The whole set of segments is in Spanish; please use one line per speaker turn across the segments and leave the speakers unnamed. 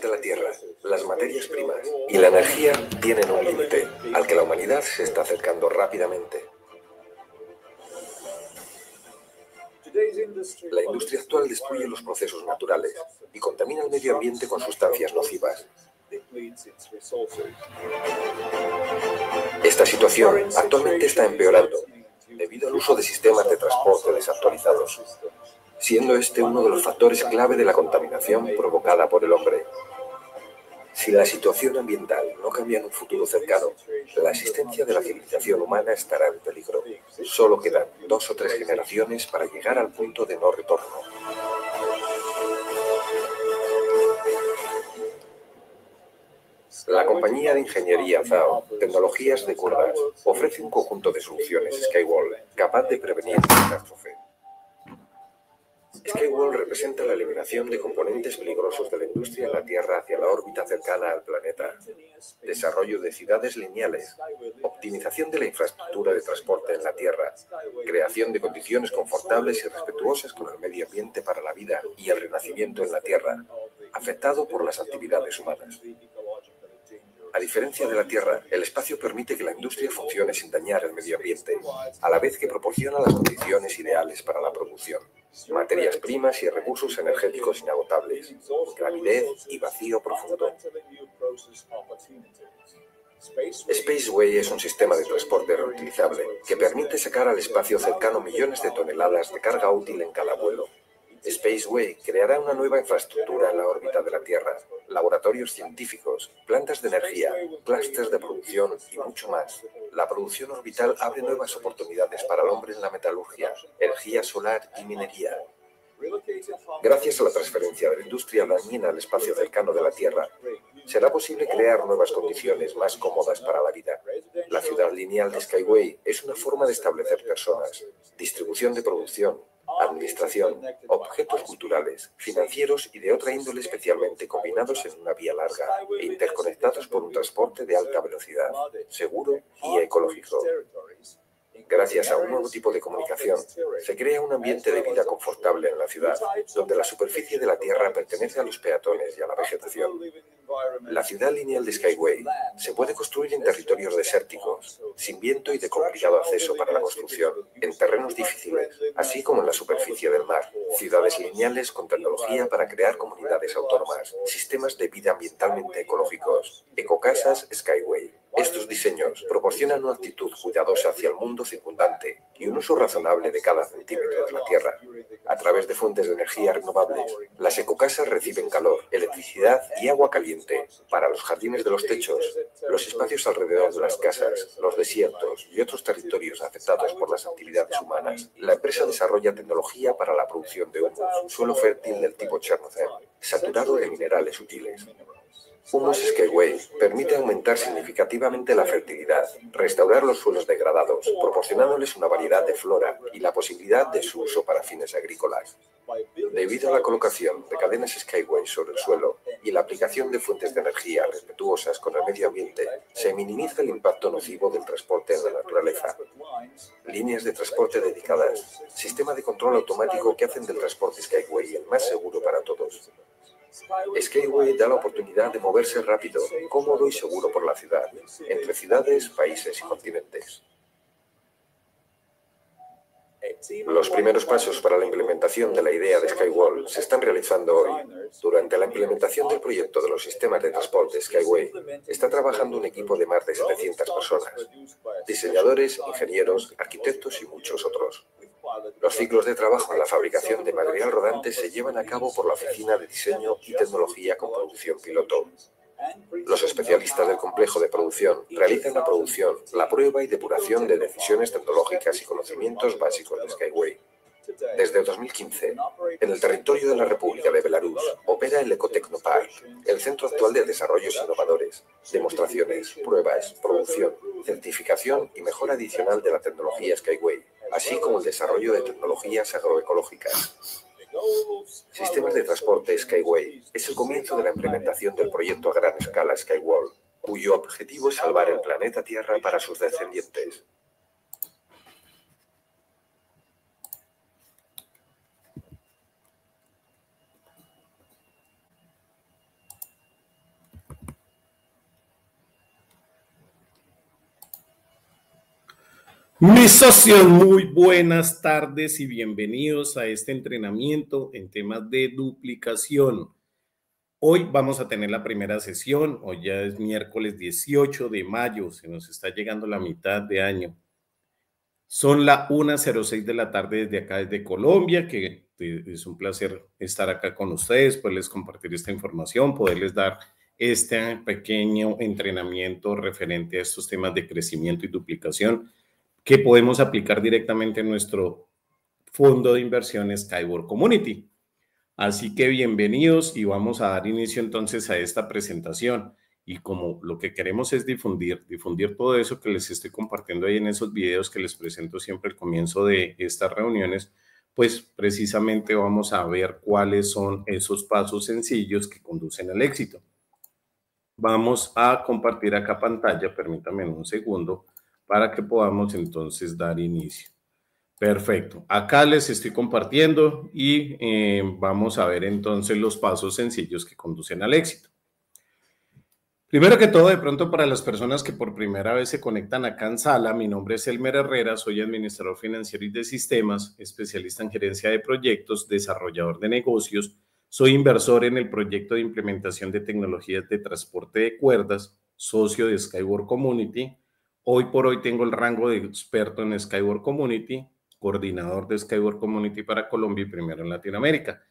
de la Tierra, las materias primas y la energía tienen un límite al que la humanidad se está acercando rápidamente. La industria actual destruye los procesos naturales y contamina el medio ambiente con sustancias nocivas. Esta situación actualmente está empeorando debido al uso de sistemas de transporte desactualizados siendo este uno de los factores clave de la contaminación provocada por el hombre. Si la situación ambiental no cambia en un futuro cercano, la existencia de la civilización humana estará en peligro. Solo quedan dos o tres generaciones para llegar al punto de no retorno. La compañía de ingeniería ZAO, Tecnologías de Curvas, ofrece un conjunto de soluciones Skywall capaz de prevenir la catástrofe. Skywall representa la eliminación de componentes peligrosos de la industria en la Tierra hacia la órbita cercana al planeta, desarrollo de ciudades lineales, optimización de la infraestructura de transporte en la Tierra, creación de condiciones confortables y respetuosas con el medio ambiente para la vida y el renacimiento en la Tierra, afectado por las actividades humanas. A diferencia de la Tierra, el espacio permite que la industria funcione sin dañar el medio ambiente, a la vez que proporciona las condiciones ideales para la producción materias primas y recursos energéticos inagotables, gravidez y vacío profundo. Spaceway es un sistema de transporte reutilizable que permite sacar al espacio cercano millones de toneladas de carga útil en cada vuelo. Spaceway creará una nueva infraestructura en la órbita de la Tierra, laboratorios científicos, plantas de energía, clusters de producción y mucho más. La producción orbital abre nuevas oportunidades para el hombre en la metalurgia, energía solar y minería. Gracias a la transferencia de la industria mina al espacio cercano de la Tierra, será posible crear nuevas condiciones más cómodas para la vida. La ciudad lineal de Skyway es una forma de establecer personas, distribución de producción, administración, objetos culturales, financieros y de otra índole especialmente combinados en una vía larga e interconectados por un transporte de alta velocidad, seguro y ecológico. Gracias a un nuevo tipo de comunicación, se crea un ambiente de vida confortable en la ciudad, donde la superficie de la tierra pertenece a los peatones y a la vegetación. La ciudad lineal de Skyway se puede construir en territorios desérticos, sin viento y de complicado acceso para la construcción, en terrenos difíciles, así como en la superficie del mar. Ciudades lineales con tecnología para crear comunidades autónomas, sistemas de vida ambientalmente ecológicos, ecocasas Skyway. Estos diseños proporcionan una actitud cuidadosa hacia el mundo circundante y un uso razonable de cada centímetro de la Tierra. A través de fuentes de energía renovables, las ecocasas reciben calor, electricidad y agua caliente para los jardines de los techos, los espacios alrededor de las casas, los desiertos y otros territorios afectados por las actividades humanas. La empresa desarrolla tecnología para la producción de humus, suelo fértil del tipo Chernobyl, saturado de minerales útiles, Humus Skyway permite aumentar significativamente la fertilidad, restaurar los suelos degradados, proporcionándoles una variedad de flora y la posibilidad de su uso para fines agrícolas. Debido a la colocación de cadenas Skyway sobre el suelo y la aplicación de fuentes de energía respetuosas con el medio ambiente, se minimiza el impacto nocivo del transporte en la naturaleza. Líneas de transporte dedicadas, sistema de control automático que hacen del transporte Skyway el más seguro para todos. Skyway da la oportunidad de moverse rápido, cómodo y seguro por la ciudad, entre ciudades, países y continentes. Los primeros pasos para la implementación de la idea de Skywall se están realizando hoy. Durante la implementación del proyecto de los sistemas de transporte Skyway, está trabajando un equipo de más de 700 personas, diseñadores, ingenieros, arquitectos y muchos otros. Los ciclos de trabajo en la fabricación de material rodante se llevan a cabo por la Oficina de Diseño y Tecnología con Producción Piloto. Los especialistas del complejo de producción realizan la producción, la prueba y depuración de decisiones tecnológicas y conocimientos básicos de Skyway. Desde 2015, en el territorio de la República de Belarus opera el Ecotecnopark, el centro actual de desarrollos innovadores, demostraciones, pruebas, producción, certificación y mejora adicional de la tecnología Skyway así como el desarrollo de tecnologías agroecológicas. Sistemas de transporte Skyway es el comienzo de la implementación del proyecto a gran escala Skywall, cuyo objetivo es salvar el planeta Tierra para sus descendientes. Mis socios,
muy buenas tardes y bienvenidos a este entrenamiento en temas de duplicación. Hoy vamos a tener la primera sesión, hoy ya es miércoles 18 de mayo, se nos está llegando la mitad de año. Son las 1.06 de la tarde desde acá, desde Colombia, que eh, es un placer estar acá con ustedes, poderles compartir esta información, poderles dar este pequeño entrenamiento referente a estos temas de crecimiento y duplicación que podemos aplicar directamente en nuestro fondo de inversiones Skyward Community. Así que bienvenidos y vamos a dar inicio entonces a esta presentación. Y como lo que queremos es difundir, difundir todo eso que les estoy compartiendo ahí en esos videos que les presento siempre al comienzo de estas reuniones, pues precisamente vamos a ver cuáles son esos pasos sencillos que conducen al éxito. Vamos a compartir acá pantalla, permítanme un segundo, para que podamos entonces dar inicio. Perfecto. Acá les estoy compartiendo y eh, vamos a ver entonces los pasos sencillos que conducen al éxito. Primero que todo, de pronto para las personas que por primera vez se conectan acá en Sala, mi nombre es Elmer Herrera, soy administrador financiero y de sistemas, especialista en gerencia de proyectos, desarrollador de negocios, soy inversor en el proyecto de implementación de tecnologías de transporte de cuerdas, socio de Skyward Community, Hoy por hoy tengo el rango de experto en Skyward Community, coordinador de Skyward Community para Colombia y primero en Latinoamérica.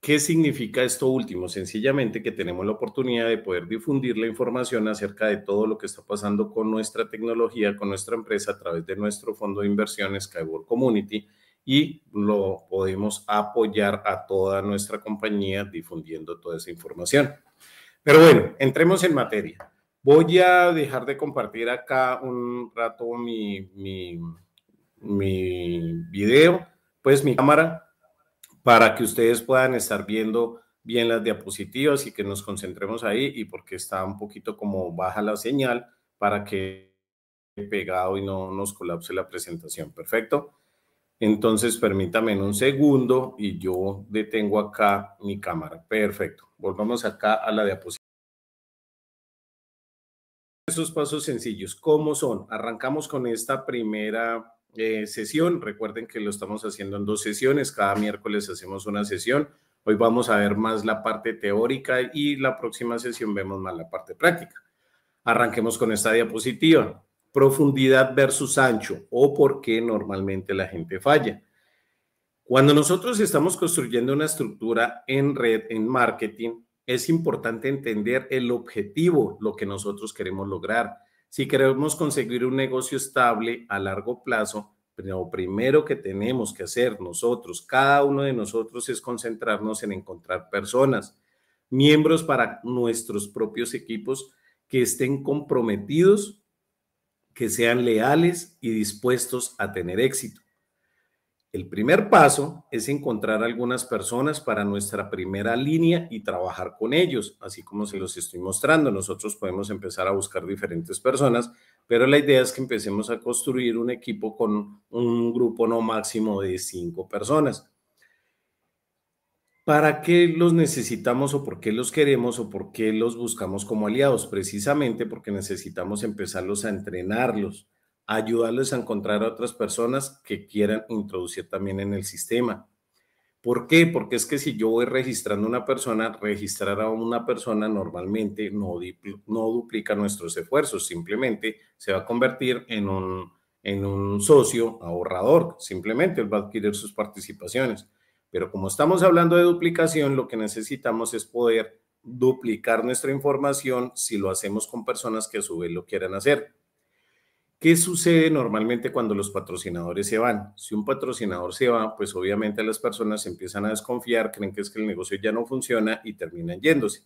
¿Qué significa esto último? Sencillamente que tenemos la oportunidad de poder difundir la información acerca de todo lo que está pasando con nuestra tecnología, con nuestra empresa a través de nuestro fondo de inversión Skyward Community y lo podemos apoyar a toda nuestra compañía difundiendo toda esa información. Pero bueno, entremos en materia. Voy a dejar de compartir acá un rato mi, video, pues mi cámara, para que ustedes puedan estar viendo bien las diapositivas y que nos concentremos ahí y porque está un poquito como baja la señal para que pegado y no nos colapse la presentación. Perfecto. Entonces, permítame un segundo y yo detengo acá mi cámara. Perfecto. Volvamos acá a la diapositiva esos pasos sencillos, ¿cómo son? Arrancamos con esta primera eh, sesión. Recuerden que lo estamos haciendo en dos sesiones. Cada miércoles hacemos una sesión. Hoy vamos a ver más la parte teórica y la próxima sesión vemos más la parte práctica. Arranquemos con esta diapositiva. Profundidad versus ancho o por qué normalmente la gente falla. Cuando nosotros estamos construyendo una estructura en red, en marketing, es importante entender el objetivo, lo que nosotros queremos lograr. Si queremos conseguir un negocio estable a largo plazo, lo primero que tenemos que hacer nosotros, cada uno de nosotros, es concentrarnos en encontrar personas, miembros para nuestros propios equipos que estén comprometidos, que sean leales y dispuestos a tener éxito. El primer paso es encontrar algunas personas para nuestra primera línea y trabajar con ellos, así como se los estoy mostrando. Nosotros podemos empezar a buscar diferentes personas, pero la idea es que empecemos a construir un equipo con un grupo no máximo de cinco personas. ¿Para qué los necesitamos o por qué los queremos o por qué los buscamos como aliados? Precisamente porque necesitamos empezarlos a entrenarlos ayudarles a encontrar a otras personas que quieran introducir también en el sistema. ¿Por qué? Porque es que si yo voy registrando una persona, registrar a una persona normalmente no, no duplica nuestros esfuerzos, simplemente se va a convertir en un, en un socio ahorrador, simplemente él va a adquirir sus participaciones. Pero como estamos hablando de duplicación, lo que necesitamos es poder duplicar nuestra información si lo hacemos con personas que a su vez lo quieran hacer. ¿Qué sucede normalmente cuando los patrocinadores se van? Si un patrocinador se va, pues obviamente las personas empiezan a desconfiar, creen que es que el negocio ya no funciona y terminan yéndose.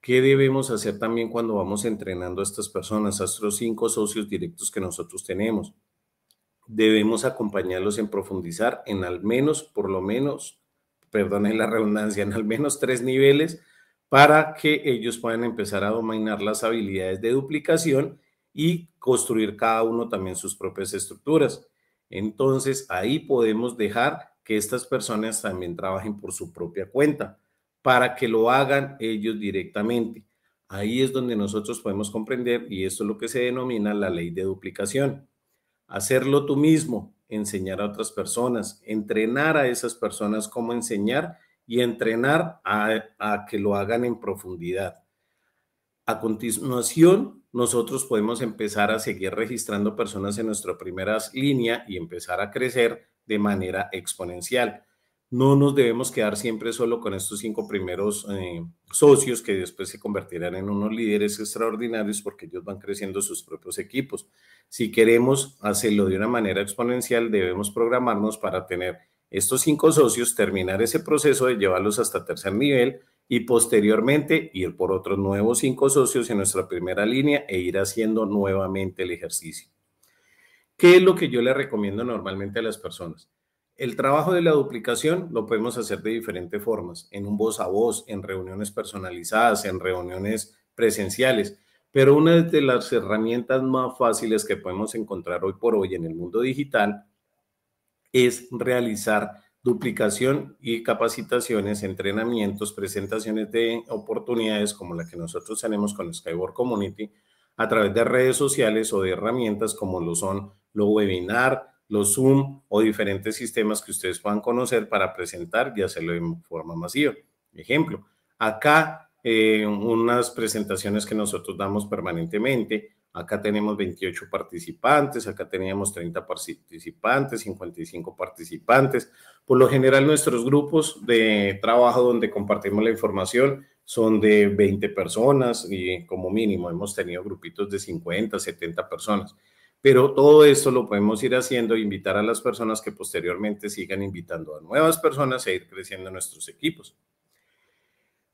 ¿Qué debemos hacer también cuando vamos entrenando a estas personas, a estos cinco socios directos que nosotros tenemos? Debemos acompañarlos en profundizar en al menos, por lo menos, perdonen la redundancia, en al menos tres niveles para que ellos puedan empezar a dominar las habilidades de duplicación y construir cada uno también sus propias estructuras. Entonces, ahí podemos dejar que estas personas también trabajen por su propia cuenta para que lo hagan ellos directamente. Ahí es donde nosotros podemos comprender, y esto es lo que se denomina la ley de duplicación. Hacerlo tú mismo, enseñar a otras personas, entrenar a esas personas cómo enseñar y entrenar a, a que lo hagan en profundidad. A continuación, nosotros podemos empezar a seguir registrando personas en nuestra primera línea y empezar a crecer de manera exponencial. No nos debemos quedar siempre solo con estos cinco primeros eh, socios que después se convertirán en unos líderes extraordinarios porque ellos van creciendo sus propios equipos. Si queremos hacerlo de una manera exponencial, debemos programarnos para tener estos cinco socios, terminar ese proceso de llevarlos hasta tercer nivel y posteriormente ir por otros nuevos cinco socios en nuestra primera línea e ir haciendo nuevamente el ejercicio. ¿Qué es lo que yo le recomiendo normalmente a las personas? El trabajo de la duplicación lo podemos hacer de diferentes formas, en un voz a voz, en reuniones personalizadas, en reuniones presenciales, pero una de las herramientas más fáciles que podemos encontrar hoy por hoy en el mundo digital es realizar duplicación y capacitaciones, entrenamientos, presentaciones de oportunidades como la que nosotros tenemos con Skyboard Community a través de redes sociales o de herramientas como lo son los webinar, los Zoom o diferentes sistemas que ustedes puedan conocer para presentar y hacerlo de forma masiva. Ejemplo, acá eh, unas presentaciones que nosotros damos permanentemente acá tenemos 28 participantes, acá teníamos 30 participantes, 55 participantes. Por lo general nuestros grupos de trabajo donde compartimos la información son de 20 personas y como mínimo hemos tenido grupitos de 50, 70 personas. Pero todo esto lo podemos ir haciendo e invitar a las personas que posteriormente sigan invitando a nuevas personas e ir creciendo nuestros equipos.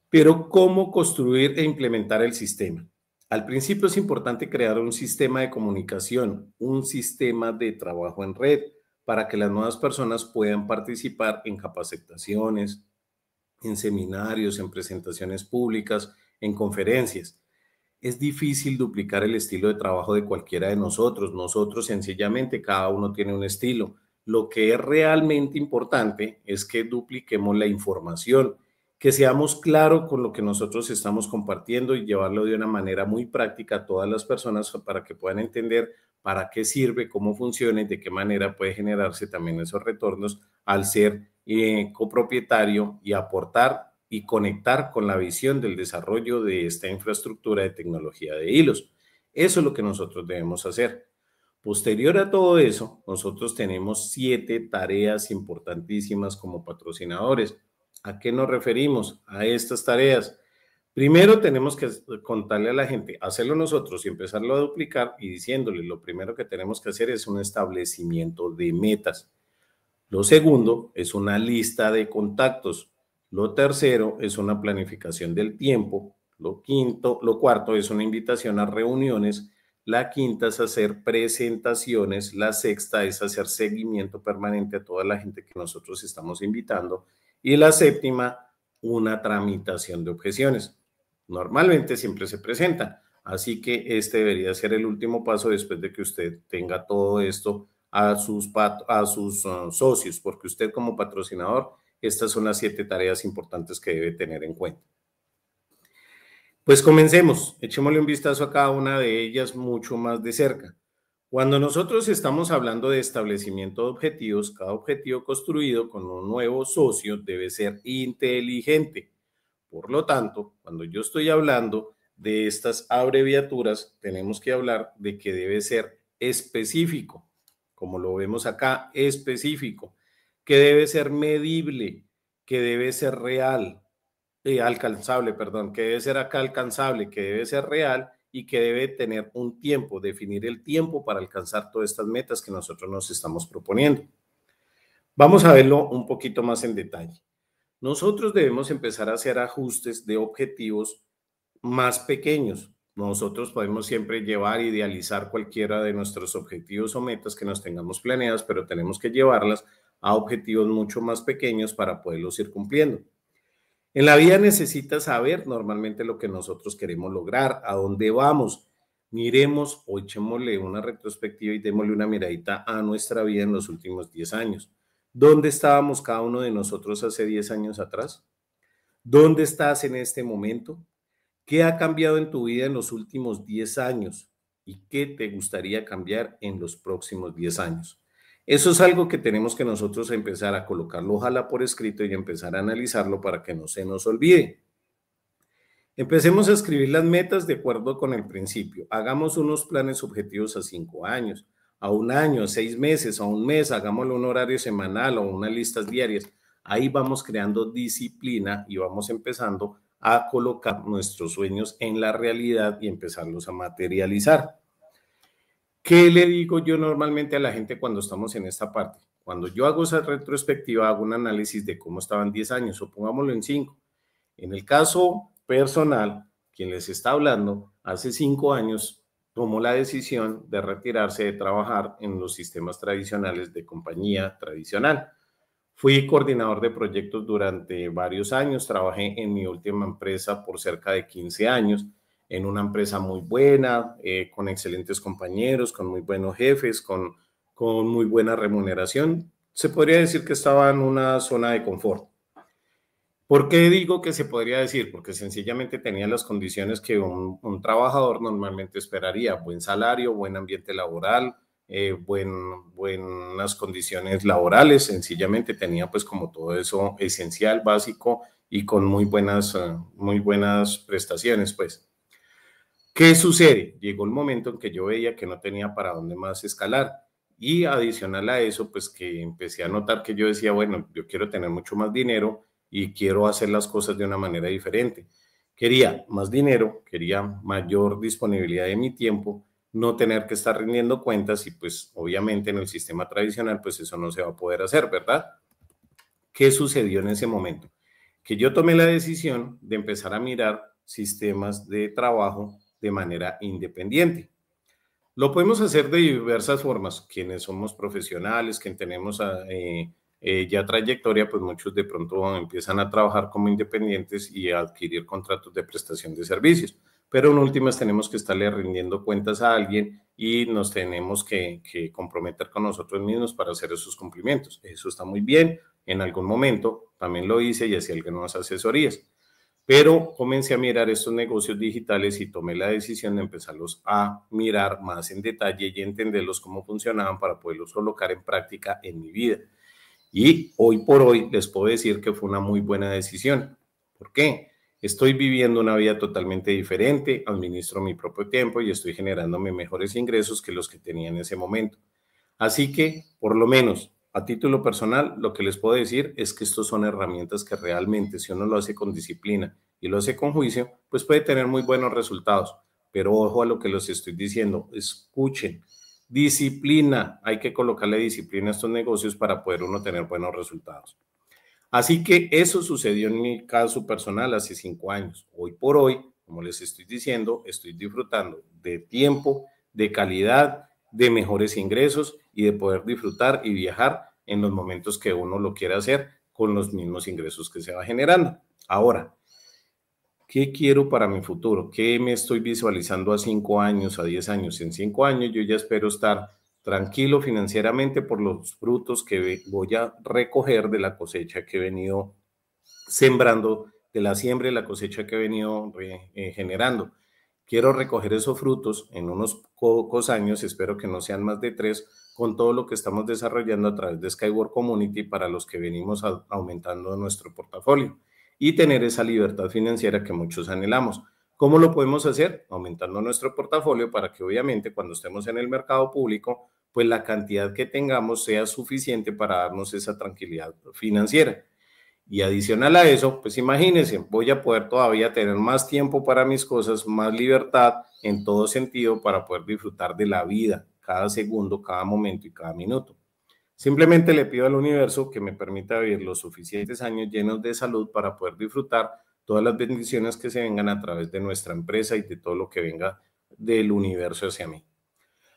Pero ¿cómo construir e implementar el sistema? Al principio es importante crear un sistema de comunicación, un sistema de trabajo en red, para que las nuevas personas puedan participar en capacitaciones, en seminarios, en presentaciones públicas, en conferencias. Es difícil duplicar el estilo de trabajo de cualquiera de nosotros. Nosotros sencillamente cada uno tiene un estilo. Lo que es realmente importante es que dupliquemos la información que seamos claros con lo que nosotros estamos compartiendo y llevarlo de una manera muy práctica a todas las personas para que puedan entender para qué sirve, cómo funciona y de qué manera puede generarse también esos retornos al ser eh, copropietario y aportar y conectar con la visión del desarrollo de esta infraestructura de tecnología de hilos. Eso es lo que nosotros debemos hacer. Posterior a todo eso, nosotros tenemos siete tareas importantísimas como patrocinadores ¿A qué nos referimos? A estas tareas. Primero tenemos que contarle a la gente, hacerlo nosotros y empezarlo a duplicar y diciéndole, lo primero que tenemos que hacer es un establecimiento de metas. Lo segundo es una lista de contactos. Lo tercero es una planificación del tiempo. Lo quinto, lo cuarto es una invitación a reuniones. La quinta es hacer presentaciones. La sexta es hacer seguimiento permanente a toda la gente que nosotros estamos invitando y la séptima, una tramitación de objeciones. Normalmente siempre se presenta, así que este debería ser el último paso después de que usted tenga todo esto a sus, a sus uh, socios, porque usted como patrocinador, estas son las siete tareas importantes que debe tener en cuenta. Pues comencemos, echémosle un vistazo a cada una de ellas mucho más de cerca. Cuando nosotros estamos hablando de establecimiento de objetivos, cada objetivo construido con un nuevo socio debe ser inteligente. Por lo tanto, cuando yo estoy hablando de estas abreviaturas, tenemos que hablar de que debe ser específico, como lo vemos acá, específico, que debe ser medible, que debe ser real, eh, alcanzable, perdón, que debe ser acá alcanzable, que debe ser real y que debe tener un tiempo, definir el tiempo para alcanzar todas estas metas que nosotros nos estamos proponiendo.
Vamos a verlo
un poquito más en detalle. Nosotros debemos empezar a hacer ajustes de objetivos más pequeños. Nosotros podemos siempre llevar, idealizar cualquiera de nuestros objetivos o metas que nos tengamos planeadas, pero tenemos que llevarlas a objetivos mucho más pequeños para poderlos ir cumpliendo. En la vida necesitas saber normalmente lo que nosotros queremos lograr, a dónde vamos. Miremos o echémosle una retrospectiva y démosle una miradita a nuestra vida en los últimos 10 años. ¿Dónde estábamos cada uno de nosotros hace 10 años atrás? ¿Dónde estás en este momento? ¿Qué ha cambiado en tu vida en los últimos 10 años? ¿Y qué te gustaría cambiar en los próximos 10 años? Eso es algo que tenemos que nosotros empezar a colocarlo, ojalá por escrito y empezar a analizarlo para que no se nos olvide. Empecemos a escribir las metas de acuerdo con el principio. Hagamos unos planes objetivos a cinco años, a un año, a seis meses, a un mes. Hagámoslo un horario semanal o unas listas diarias. Ahí vamos creando disciplina y vamos empezando a colocar nuestros sueños en la realidad y empezarlos a materializar. ¿Qué le digo yo normalmente a la gente cuando estamos en esta parte? Cuando yo hago esa retrospectiva, hago un análisis de cómo estaban 10 años, o pongámoslo en 5. En el caso personal, quien les está hablando, hace 5 años tomó la decisión de retirarse de trabajar en los sistemas tradicionales de compañía tradicional. Fui coordinador de proyectos durante varios años, trabajé en mi última empresa por cerca de 15 años en una empresa muy buena, eh, con excelentes compañeros, con muy buenos jefes, con, con muy buena remuneración. Se podría decir que estaba en una zona de confort. ¿Por qué digo que se podría decir? Porque sencillamente tenía las condiciones que un, trabajador normalmente esperaría. Buen salario, buen ambiente laboral, eh, buen, buenas condiciones laborales. Sencillamente tenía pues como todo eso esencial, básico y con muy buenas, eh, muy buenas prestaciones pues. ¿Qué sucede? Llegó el momento en que yo veía que no tenía para dónde más escalar. Y adicional a eso, pues que empecé a notar que yo decía, bueno, yo quiero tener mucho más dinero y quiero hacer las cosas de una manera diferente. Quería más dinero, quería mayor disponibilidad de mi tiempo, no tener que estar rindiendo cuentas y pues obviamente en el sistema tradicional pues eso no se va a poder hacer, ¿verdad? ¿Qué sucedió en ese momento? Que yo tomé la decisión de empezar a mirar sistemas de trabajo de manera independiente. Lo podemos hacer de diversas formas. Quienes somos profesionales, quienes tenemos ah, eh, eh, ya trayectoria, pues muchos de pronto empiezan a trabajar como independientes y a adquirir contratos de prestación de servicios. Pero en últimas tenemos que estarle rindiendo cuentas a alguien y nos tenemos que, que comprometer con nosotros mismos para hacer esos cumplimientos. Eso está muy bien. En algún momento también lo hice y hacía algunas asesorías pero comencé a mirar estos negocios digitales y tomé la decisión de empezarlos a mirar más en detalle y entenderlos cómo funcionaban para poderlos colocar en práctica en mi vida. Y hoy por hoy les puedo decir que fue una muy buena decisión. ¿Por qué? Estoy viviendo una vida totalmente diferente, administro mi propio tiempo y estoy generándome mejores ingresos que los que tenía en ese momento. Así que, por lo menos, a título personal, lo que les puedo decir es que estos son herramientas que realmente, si uno lo hace con disciplina y lo hace con juicio, pues puede tener muy buenos resultados. Pero ojo a lo que les estoy diciendo, escuchen, disciplina, hay que colocarle disciplina a estos negocios para poder uno tener buenos resultados. Así que eso sucedió en mi caso personal hace cinco años. Hoy por hoy, como les estoy diciendo, estoy disfrutando de tiempo, de calidad, de mejores ingresos y de poder disfrutar y viajar en los momentos que uno lo quiera hacer con los mismos ingresos que se va generando. Ahora, ¿qué quiero para mi futuro? ¿Qué me estoy visualizando a cinco años, a diez años? En cinco años yo ya espero estar tranquilo financieramente por los frutos que voy a recoger de la cosecha que he venido sembrando, de la siembra y la cosecha que he venido eh, eh, generando. Quiero recoger esos frutos en unos pocos años, espero que no sean más de tres, con todo lo que estamos desarrollando a través de Skyward Community para los que venimos aumentando nuestro portafolio y tener esa libertad financiera que muchos anhelamos. ¿Cómo lo podemos hacer? Aumentando nuestro portafolio para que obviamente cuando estemos en el mercado público, pues la cantidad que tengamos sea suficiente para darnos esa tranquilidad financiera. Y adicional a eso, pues imagínense, voy a poder todavía tener más tiempo para mis cosas, más libertad en todo sentido para poder disfrutar de la vida, cada segundo, cada momento y cada minuto. Simplemente le pido al universo que me permita vivir los suficientes años llenos de salud para poder disfrutar todas las bendiciones que se vengan a través de nuestra empresa y de todo lo que venga del universo hacia mí.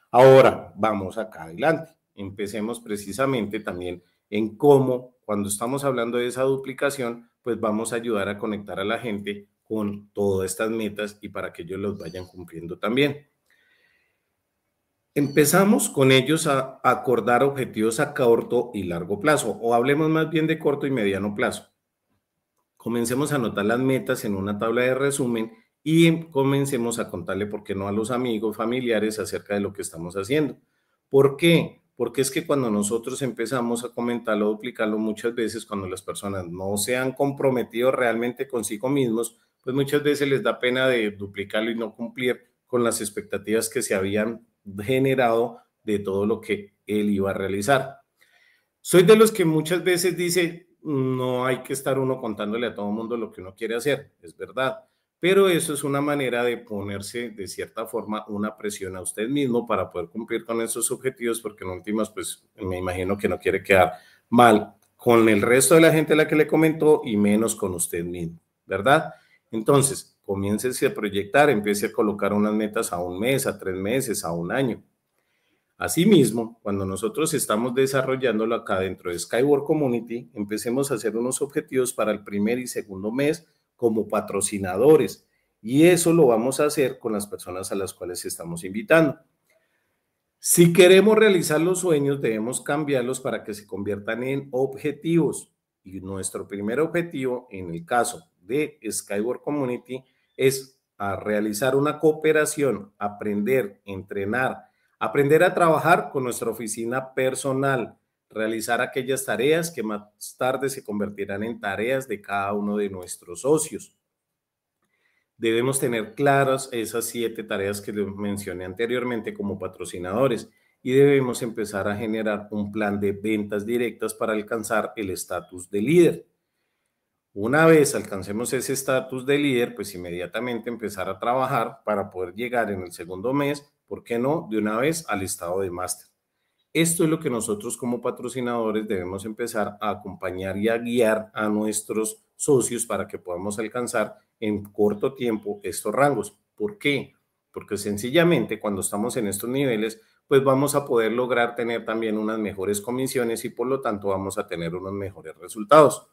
Ahora, vamos acá adelante. Empecemos precisamente también en cómo cuando estamos hablando de esa duplicación, pues vamos a ayudar a conectar a la gente con todas estas metas y para que ellos los vayan cumpliendo también. Empezamos con ellos a acordar objetivos a corto y largo plazo, o hablemos más bien de corto y mediano plazo. Comencemos a anotar las metas en una tabla de resumen y comencemos a contarle, ¿por qué no?, a los amigos, familiares acerca de lo que estamos haciendo. ¿Por qué? porque es que cuando nosotros empezamos a comentarlo, duplicarlo muchas veces, cuando las personas no se han comprometido realmente consigo mismos, pues muchas veces les da pena de duplicarlo y no cumplir con las expectativas que se habían generado de todo lo que él iba a realizar. Soy de los que muchas veces dice, no hay que estar uno contándole a todo el mundo lo que uno quiere hacer, es verdad, pero eso es una manera de ponerse de cierta forma una presión a usted mismo para poder cumplir con esos objetivos, porque en últimas, pues me imagino que no quiere quedar mal con el resto de la gente a la que le comentó y menos con usted mismo, ¿verdad? Entonces, comience a proyectar, empiece a colocar unas metas a un mes, a tres meses, a un año. Asimismo, cuando nosotros estamos desarrollándolo acá dentro de Skyward Community, empecemos a hacer unos objetivos para el primer y segundo mes como patrocinadores. Y eso lo vamos a hacer con las personas a las cuales estamos invitando. Si queremos realizar los sueños, debemos cambiarlos para que se conviertan en objetivos. Y nuestro primer objetivo, en el caso de Skyward Community, es realizar una cooperación, aprender, entrenar, aprender a trabajar con nuestra oficina personal, realizar aquellas tareas que más tarde se convertirán en tareas de cada uno de nuestros socios. Debemos tener claras esas siete tareas que les mencioné anteriormente como patrocinadores y debemos empezar a generar un plan de ventas directas para alcanzar el estatus de líder. Una vez alcancemos ese estatus de líder, pues inmediatamente empezar a trabajar para poder llegar en el segundo mes, ¿por qué no? De una vez al estado de máster. Esto es lo que nosotros como patrocinadores debemos empezar a acompañar y a guiar a nuestros socios para que podamos alcanzar en corto tiempo estos rangos. ¿Por qué? Porque sencillamente cuando estamos en estos niveles, pues vamos a poder lograr tener también unas mejores comisiones y por lo tanto vamos a tener unos mejores resultados.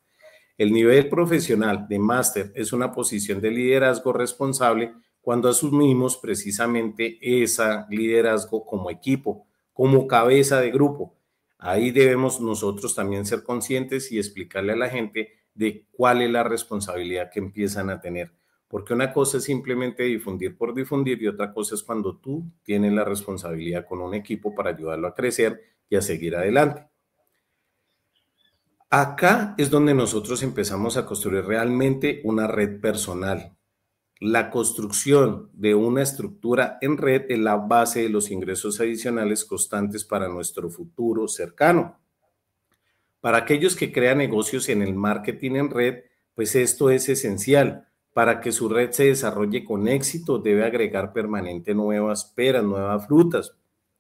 El nivel profesional de máster es una posición de liderazgo responsable cuando asumimos precisamente ese liderazgo como equipo como cabeza de grupo. Ahí debemos nosotros también ser conscientes y explicarle a la gente de cuál es la responsabilidad que empiezan a tener. Porque una cosa es simplemente difundir por difundir y otra cosa es cuando tú tienes la responsabilidad con un equipo para ayudarlo a crecer y a seguir adelante. Acá es donde nosotros empezamos a construir realmente una red personal, la construcción de una estructura en red es la base de los ingresos adicionales constantes para nuestro futuro cercano. Para aquellos que crean negocios en el marketing en red, pues esto es esencial. Para que su red se desarrolle con éxito, debe agregar permanente nuevas peras, nuevas frutas.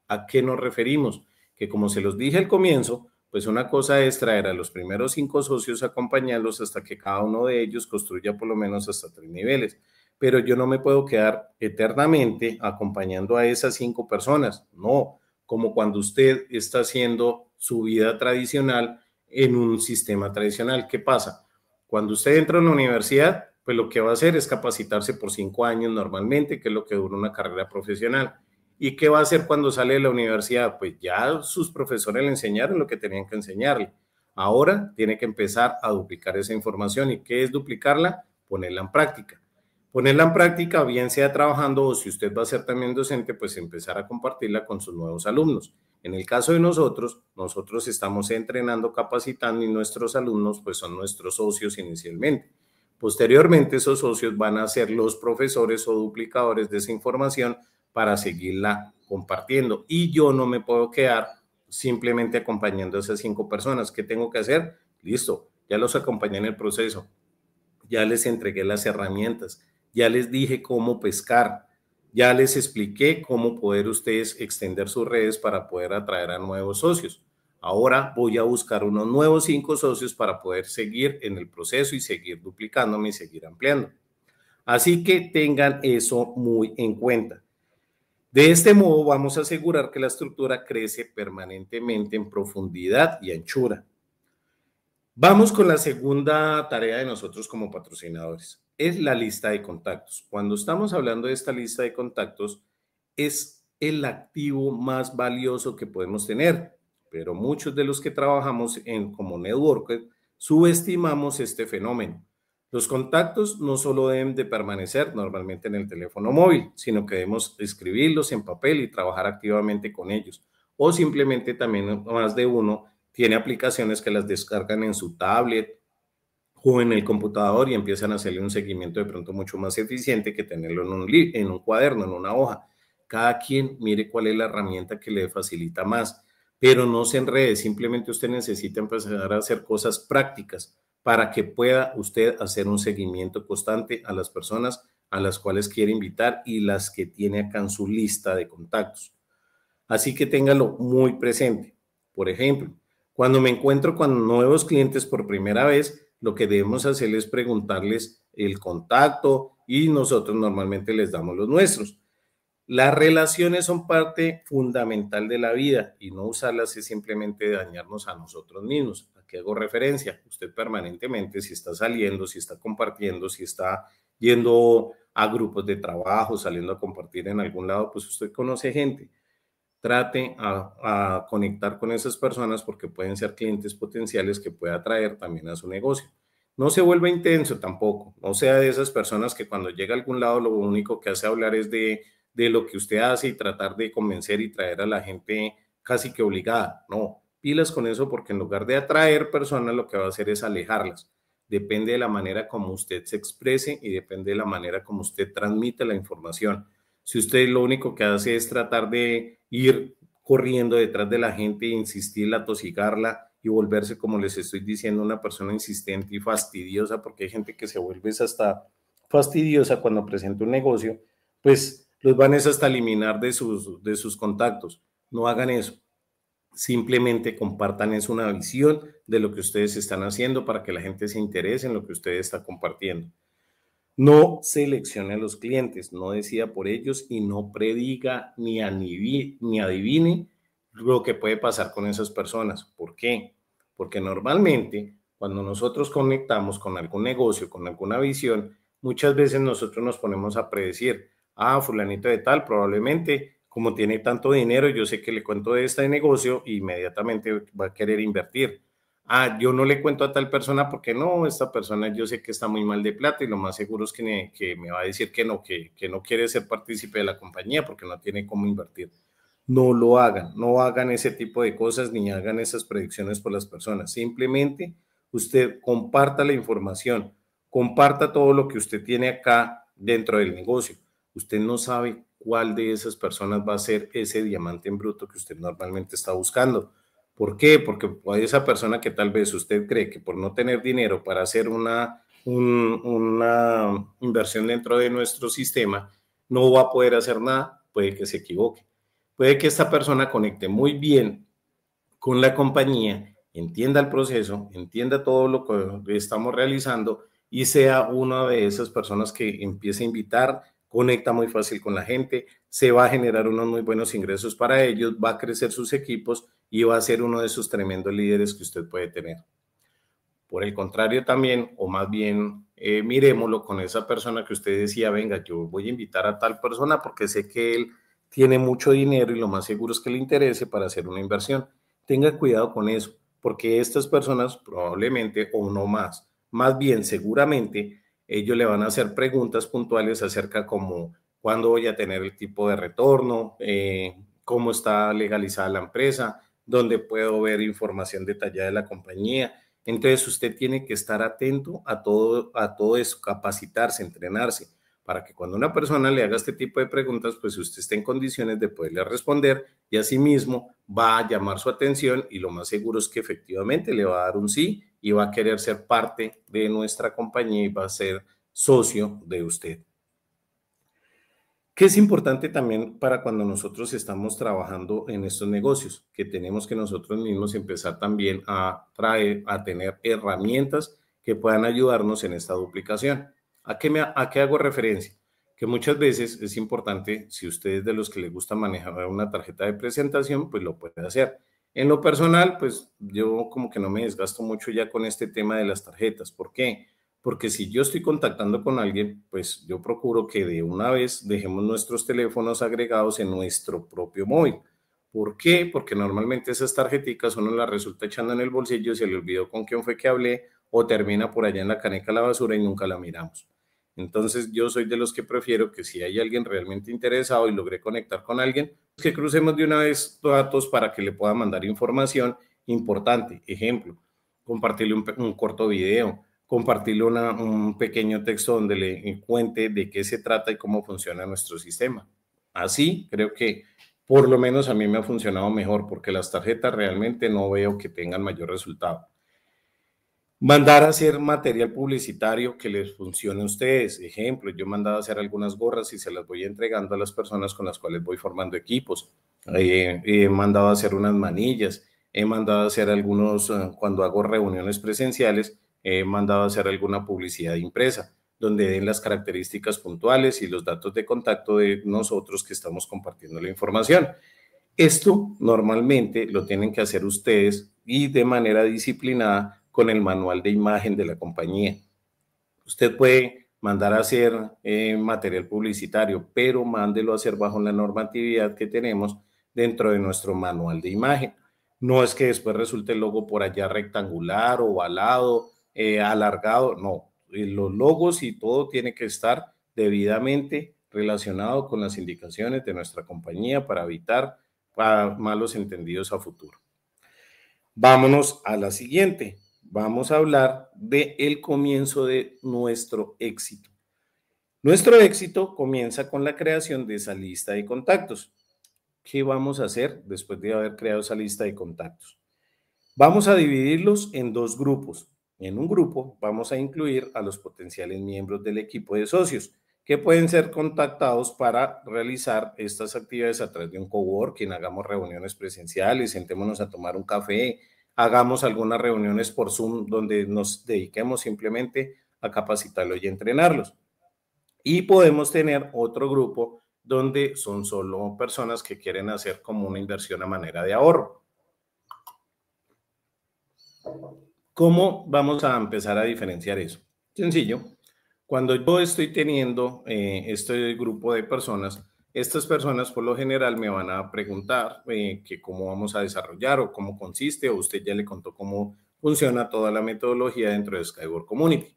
¿A qué nos referimos? Que como se los dije al comienzo, pues una cosa es traer a los primeros cinco socios, acompañarlos hasta que cada uno de ellos construya por lo menos hasta tres niveles pero yo no me puedo quedar eternamente acompañando a esas cinco personas. No, como cuando usted está haciendo su vida tradicional en un sistema tradicional. ¿Qué pasa? Cuando usted entra en la universidad, pues lo que va a hacer es capacitarse por cinco años normalmente, que es lo que dura una carrera profesional. ¿Y qué va a hacer cuando sale de la universidad? Pues ya sus profesores le enseñaron lo que tenían que enseñarle. Ahora tiene que empezar a duplicar esa información. ¿Y qué es duplicarla? Ponerla en práctica ponerla en práctica, bien sea trabajando o si usted va a ser también docente, pues empezar a compartirla con sus nuevos alumnos. En el caso de nosotros, nosotros estamos entrenando, capacitando y nuestros alumnos pues son nuestros socios inicialmente. Posteriormente esos socios van a ser los profesores o duplicadores de esa información para seguirla compartiendo. Y yo no me puedo quedar simplemente acompañando a esas cinco personas. ¿Qué tengo que hacer? Listo, ya los acompañé en el proceso, ya les entregué las herramientas, ya les dije cómo pescar, ya les expliqué cómo poder ustedes extender sus redes para poder atraer a nuevos socios. Ahora voy a buscar unos nuevos cinco socios para poder seguir en el proceso y seguir duplicándome y seguir ampliando. Así que tengan eso muy en cuenta. De este modo vamos a asegurar que la estructura crece permanentemente en profundidad y anchura. Vamos con la segunda tarea de nosotros como patrocinadores es la lista de contactos. Cuando estamos hablando de esta lista de contactos, es el activo más valioso que podemos tener, pero muchos de los que trabajamos en, como network subestimamos este fenómeno. Los contactos no solo deben de permanecer normalmente en el teléfono móvil, sino que debemos escribirlos en papel y trabajar activamente con ellos. O simplemente también más de uno tiene aplicaciones que las descargan en su tablet o en el computador y empiezan a hacerle un seguimiento de pronto mucho más eficiente que tenerlo en un, en un cuaderno, en una hoja. Cada quien mire cuál es la herramienta que le facilita más, pero no se enrede, simplemente usted necesita empezar a hacer cosas prácticas para que pueda usted hacer un seguimiento constante a las personas a las cuales quiere invitar y las que tiene acá en su lista de contactos. Así que téngalo muy presente. Por ejemplo, cuando me encuentro con nuevos clientes por primera vez, lo que debemos hacer es preguntarles el contacto y nosotros normalmente les damos los nuestros. Las relaciones son parte fundamental de la vida y no usarlas es simplemente dañarnos a nosotros mismos. ¿A qué hago referencia? Usted permanentemente, si está saliendo, si está compartiendo, si está yendo a grupos de trabajo, saliendo a compartir en algún lado, pues usted conoce gente trate a, conectar con esas personas porque pueden ser clientes potenciales que pueda atraer también a su negocio. No se vuelva intenso tampoco, no sea de esas personas que cuando llega a algún lado lo único que hace hablar es de, de lo que usted hace y tratar de convencer y traer a la gente casi que obligada. No, pilas con eso porque en lugar de atraer personas lo que va a hacer es alejarlas. Depende de la manera como usted se exprese y depende de la manera como usted transmite la información. Si usted lo único que hace es tratar de ir corriendo detrás de la gente, e insistirla, tosigarla y volverse, como les estoy diciendo, una persona insistente y fastidiosa, porque hay gente que se vuelve hasta fastidiosa cuando presenta un negocio, pues los van a hasta eliminar de sus, de sus contactos. No hagan eso. Simplemente compartan es una visión de lo que ustedes están haciendo para que la gente se interese en lo que ustedes están compartiendo. No seleccione a los clientes, no decida por ellos y no prediga ni, adivine lo que puede pasar con esas personas. ¿Por qué? Porque normalmente cuando nosotros conectamos con algún negocio, con alguna visión, muchas veces nosotros nos ponemos a predecir, ah, fulanito de tal, probablemente como tiene tanto dinero, yo sé que le cuento de este negocio, e inmediatamente va a querer invertir ah, yo no le cuento a tal persona porque no, esta persona yo sé que está muy mal de plata y lo más seguro es que me, va a decir que no, que no quiere ser partícipe de la compañía porque no tiene cómo invertir. No lo hagan, no hagan ese tipo de cosas ni hagan esas predicciones por las personas. Simplemente usted comparta la información, comparta todo lo que usted tiene acá dentro del negocio. Usted no sabe cuál de esas personas va a ser ese diamante en bruto que usted normalmente está buscando ¿Por qué? Porque hay esa persona que tal vez usted cree que por no tener dinero para hacer una, una inversión dentro de nuestro sistema, no va a poder hacer nada, puede que se equivoque. Puede que esta persona conecte muy bien con la compañía, entienda el proceso, entienda todo lo que estamos realizando y sea una de esas personas que empiece a invitar conecta muy fácil con la gente, se va a generar unos muy buenos ingresos para ellos, va a crecer sus equipos y va a ser uno de esos tremendos líderes que usted puede tener. Por el contrario también, o más bien, eh, miremoslo con esa persona que usted decía, venga, yo voy a invitar a tal persona porque sé que él tiene mucho dinero y lo más seguro es que le interese para hacer una inversión. Tenga cuidado con eso, porque estas personas probablemente, o no más, más bien seguramente, ellos eh, le van a hacer preguntas puntuales acerca como cuándo voy a tener el tipo de retorno, eh, cómo está legalizada la empresa, dónde puedo ver información detallada de la compañía. Entonces usted tiene que estar atento a todo, a todo eso, capacitarse, entrenarse para que cuando una persona le haga este tipo de preguntas, pues usted esté en condiciones de poderle responder y asimismo va a llamar su atención y lo más seguro es que efectivamente le va a dar un sí y va a querer ser parte de nuestra compañía y va a ser socio de usted. ¿Qué es importante también para cuando nosotros estamos trabajando en estos negocios? Que tenemos que nosotros mismos empezar también a traer, a tener herramientas que puedan ayudarnos en esta duplicación. ¿A qué, me, ¿A qué hago referencia? Que muchas veces es importante, si ustedes de los que le gusta manejar una tarjeta de presentación, pues lo puede hacer. En lo personal, pues yo como que no me desgasto mucho ya con este tema de las tarjetas. ¿Por qué? Porque si yo estoy contactando con alguien, pues yo procuro que de una vez dejemos nuestros teléfonos agregados en nuestro propio móvil. ¿Por qué? Porque normalmente esas tarjeticas uno las resulta echando en el bolsillo, se le olvidó con quién fue que hablé o termina por allá en la caneca la basura y nunca la miramos. Entonces yo soy de los que prefiero que si hay alguien realmente interesado y logré conectar con alguien, pues que crucemos de una vez datos para que le pueda mandar información importante. Ejemplo, compartirle un, corto video, compartirle un pequeño texto donde le eh, cuente de qué se trata y cómo funciona nuestro sistema. Así creo que por lo menos a mí me ha funcionado mejor porque las tarjetas realmente no veo que tengan mayor resultado. Mandar a hacer material publicitario que les funcione a ustedes. Ejemplo, yo he mandado a hacer algunas gorras y se las voy entregando a las personas con las cuales voy formando equipos. Eh, he mandado a hacer unas manillas. He mandado a hacer algunos, eh, cuando hago reuniones presenciales, he mandado a hacer alguna publicidad impresa, donde den las características puntuales y los datos de contacto de nosotros que estamos compartiendo la información. Esto normalmente lo tienen que hacer ustedes y de manera disciplinada con el manual de imagen de la compañía. Usted puede mandar a hacer eh, material publicitario, pero mándelo a hacer bajo la normatividad que tenemos dentro de nuestro manual de imagen. No es que después resulte el logo por allá rectangular, ovalado, eh, alargado, no. Eh, los logos y todo tiene que estar debidamente relacionado con las indicaciones de nuestra compañía para evitar ah, malos entendidos a futuro. Vámonos a la siguiente vamos a hablar de el comienzo de nuestro éxito. Nuestro éxito comienza con la creación de esa lista de contactos. ¿Qué vamos a hacer después de haber creado esa lista de contactos? Vamos a dividirlos en dos grupos. En un grupo vamos a incluir a los potenciales miembros del equipo de socios que pueden ser contactados para realizar estas actividades a través de un coworking, hagamos reuniones presenciales, sentémonos a tomar un café, hagamos algunas reuniones por Zoom donde nos dediquemos simplemente a capacitarlos y entrenarlos. Y podemos tener otro grupo donde son solo personas que quieren hacer como una inversión a manera de ahorro. ¿Cómo vamos a empezar a diferenciar eso? Sencillo. Cuando yo estoy teniendo eh, este grupo de personas, estas personas por lo general me van a preguntar eh, que cómo vamos a desarrollar o cómo consiste, o usted ya le contó cómo funciona toda la metodología dentro de Skyward Community.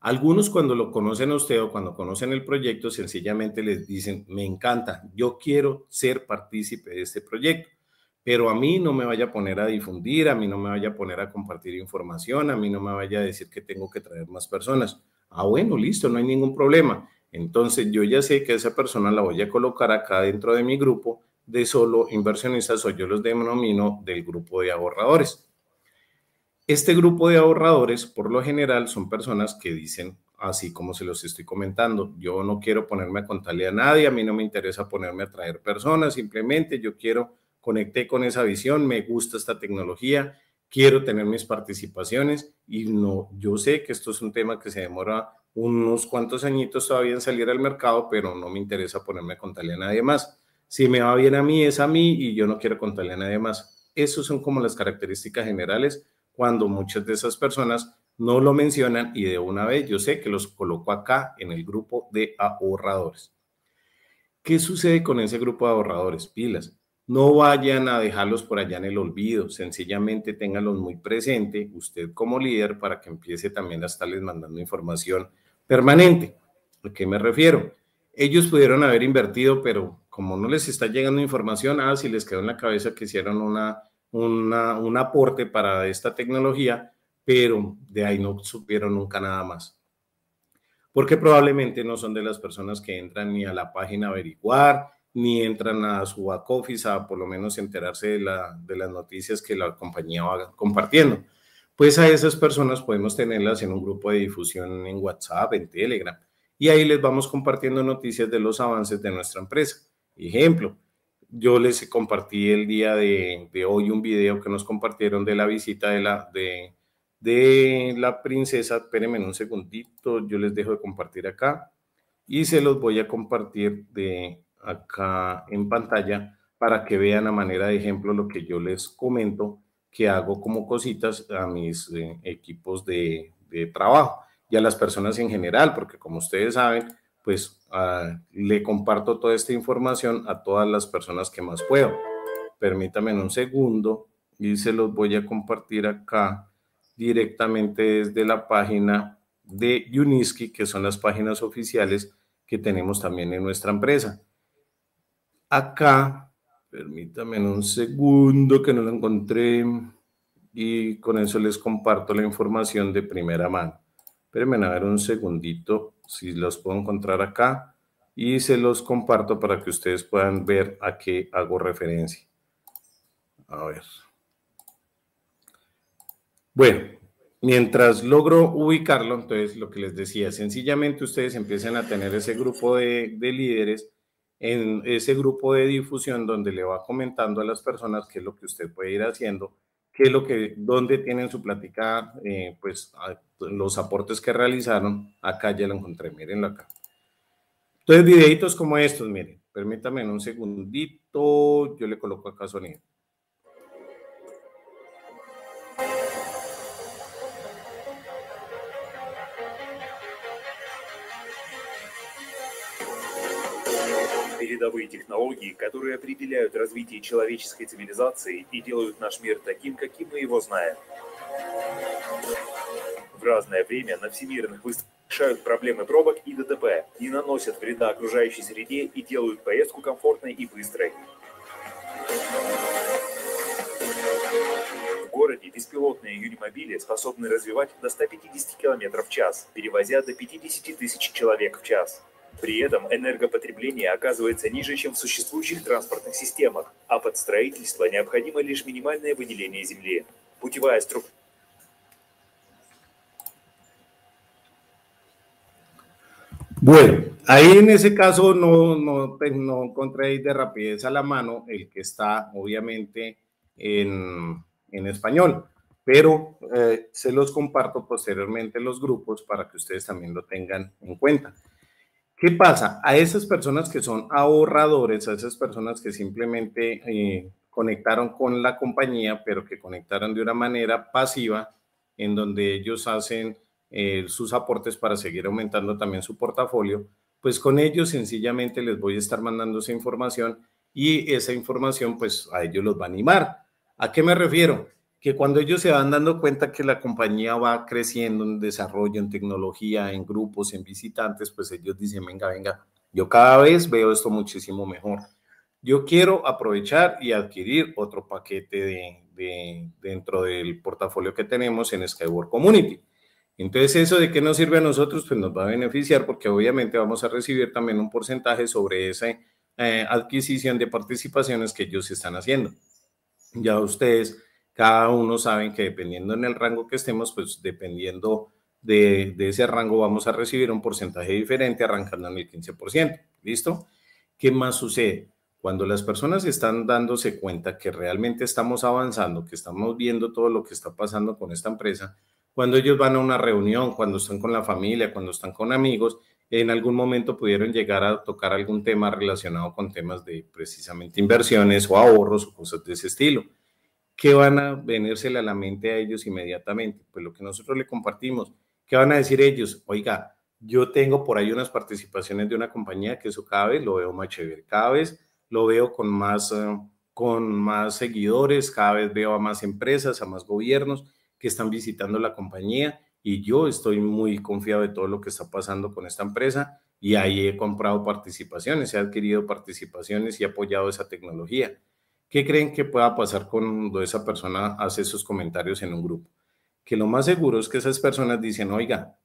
Algunos cuando lo conocen a usted o cuando conocen el proyecto, sencillamente les dicen, me encanta, yo quiero ser partícipe de este proyecto, pero a mí no me vaya a poner a difundir, a mí no me vaya a poner a compartir información, a mí no me vaya a decir que tengo que traer más personas. Ah, bueno, listo, no hay ningún problema. Entonces yo ya sé que esa persona la voy a colocar acá dentro de mi grupo de solo inversionistas o yo los denomino del grupo de ahorradores. Este grupo de ahorradores, por lo general, son personas que dicen, así como se los estoy comentando, yo no quiero ponerme a contarle a nadie, a mí no me interesa ponerme a traer personas, simplemente yo quiero, conecté con esa visión, me gusta esta tecnología, quiero tener mis participaciones y no, yo sé que esto es un tema que se demora unos cuantos añitos todavía en salir al mercado, pero no me interesa ponerme a contarle a nadie más. Si me va bien a mí, es a mí y yo no quiero contarle a nadie más. Esas son como las características generales cuando muchas de esas personas no lo mencionan y de una vez yo sé que los coloco acá en el grupo de ahorradores. ¿Qué sucede con ese grupo de ahorradores? Pilas. No vayan a dejarlos por allá en el olvido, sencillamente ténganlos muy presente, usted como líder, para que empiece también a estarles mandando información permanente. ¿A qué me refiero? Ellos pudieron haber invertido, pero como no les está llegando información, ah, si les quedó en la cabeza que hicieron un aporte para esta tecnología, pero de ahí no supieron nunca nada más. Porque probablemente no son de las personas que entran ni a la página a averiguar, ni entran a su back office a por lo menos enterarse de, las noticias que la compañía va compartiendo. Pues a esas personas podemos tenerlas en un grupo de difusión en WhatsApp, en Telegram, y ahí les vamos compartiendo noticias de los avances de nuestra empresa. Ejemplo, yo les compartí el día de, hoy un video que nos compartieron de la visita de la, de, de la princesa. Espérenme un segundito, yo les dejo de compartir acá y se los voy a compartir de, acá en pantalla para que vean a manera de ejemplo lo que yo les comento que hago como cositas a mis eh, equipos de, trabajo y a las personas en general, porque como ustedes saben, pues ah, le comparto toda esta información a todas las personas que más puedo. Permítanme un segundo y se los voy a compartir acá directamente desde la página de Uniski, que son las páginas oficiales que tenemos también en nuestra empresa acá, permítanme un segundo que no lo encontré y con eso les comparto la información de primera mano. Espérenme a un segundito si los puedo encontrar acá y se los comparto para que ustedes puedan ver a qué hago referencia. A ver. Bueno, mientras logro ubicarlo, entonces lo que les decía, sencillamente ustedes empiezan a tener ese grupo de, de líderes en ese grupo de difusión donde le va comentando a las personas qué es lo que usted puede ir haciendo, qué es lo que, dónde tienen su plática, eh, pues los aportes que realizaron, acá ya lo encontré, mírenlo acá. Entonces, videitos como estos, miren, permítanme un segundito, yo le coloco acá sonido.
передовые технологии, которые определяют развитие человеческой цивилизации и делают наш мир таким, каким мы его знаем. В разное время на всемирных выставках решают проблемы пробок и ДТП, не наносят вреда окружающей среде и делают поездку комфортной и быстрой. В городе беспилотные юнимобили способны развивать до 150 км в час, перевозя до 50 тысяч человек в час. При этом энергопотребление оказывается ниже, чем в существующих транспортных системах, а под строительство необходимо лишь минимальное выделение земли. Путевая структура.
Bueno, ahí en ese caso no, no, pues, no encontré de rapidez a la mano el que está obviamente en, en español, pero eh, se los comparto posteriormente en los grupos para que ustedes también lo tengan en cuenta. ¿Qué pasa? A esas personas que son ahorradores, a esas personas que simplemente eh, conectaron con la compañía, pero que conectaron de una manera pasiva, en donde ellos hacen eh, sus aportes para seguir aumentando también su portafolio, pues con ellos sencillamente les voy a estar mandando esa información y esa información pues a ellos los va a animar. ¿A qué me refiero? que cuando ellos se van dando cuenta que la compañía va creciendo en desarrollo, en tecnología, en grupos, en visitantes, pues ellos dicen, venga, venga, yo cada vez veo esto muchísimo mejor. Yo quiero aprovechar y adquirir otro paquete de, dentro del portafolio que tenemos en Skyward Community. Entonces, ¿eso de qué nos sirve a nosotros? Pues nos va a beneficiar porque obviamente vamos a recibir también un porcentaje sobre esa eh, adquisición de participaciones que ellos están haciendo. Ya ustedes cada uno saben que dependiendo en el rango que estemos, pues dependiendo de, de ese rango vamos a recibir un porcentaje diferente arrancando en el 15%. ¿Listo? ¿Qué más sucede? Cuando las personas están dándose cuenta que realmente estamos avanzando, que estamos viendo todo lo que está pasando con esta empresa, cuando ellos van a una reunión, cuando están con la familia, cuando están con amigos, en algún momento pudieron llegar a tocar algún tema relacionado con temas de precisamente inversiones o ahorros o cosas de ese estilo. ¿qué van a venérsele a la mente a ellos inmediatamente? Pues lo que nosotros le compartimos, ¿qué van a decir ellos? Oiga, yo tengo por ahí unas participaciones de una compañía que eso cabe, lo veo más chévere, cada vez lo veo con más, eh, con más seguidores, cada vez veo a más empresas, a más gobiernos que están visitando la compañía y yo estoy muy confiado de todo lo que está pasando con esta empresa y ahí he comprado participaciones, he adquirido participaciones y he apoyado esa tecnología. ¿Qué creen que pueda pasar cuando esa persona hace esos comentarios en un grupo? Que lo más seguro es que esas personas dicen, oiga,